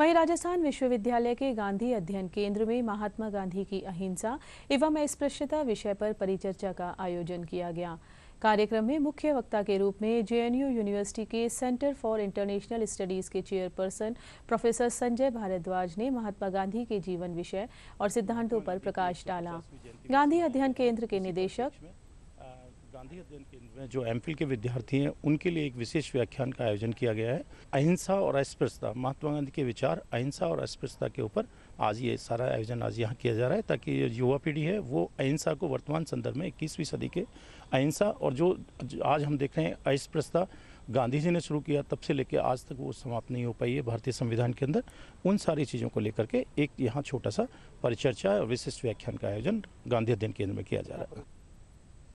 वहीं राजस्थान विश्वविद्यालय के गांधी अध्ययन केंद्र में महात्मा गांधी की अहिंसा एवं अस्पृश्यता विषय पर परिचर्चा का आयोजन किया गया कार्यक्रम में मुख्य वक्ता के रूप में जेएनयू यूनिवर्सिटी के सेंटर फॉर इंटरनेशनल स्टडीज के चेयरपर्सन प्रोफेसर संजय भारद्वाज ने महात्मा गांधी के जीवन विषय और सिद्धांतों पर प्रकाश डाला गांधी अध्ययन केंद्र के निदेशक गांधी अध्ययन केंद्र में जो एम के विद्यार्थी हैं उनके लिए एक विशेष व्याख्यान का आयोजन किया गया है अहिंसा और अस्पृश्यता महात्मा गांधी के विचार अहिंसा और अस्पृश्यता के ऊपर आज ये सारा आयोजन आज यहाँ किया जा रहा है ताकि युवा पीढ़ी है वो अहिंसा को वर्तमान संदर्भ में इक्कीसवीं सदी के अहिंसा और जो आज हम देख रहे हैं अस्पृश्यता गांधी जी ने शुरू किया तब से लेकर आज तक वो समाप्त नहीं हो पाई है भारतीय संविधान के अंदर उन सारी चीज़ों को लेकर के एक यहाँ छोटा सा परिचर्चा और विशिष्ट व्याख्यान का आयोजन गांधी अध्ययन केंद्र में किया जा रहा है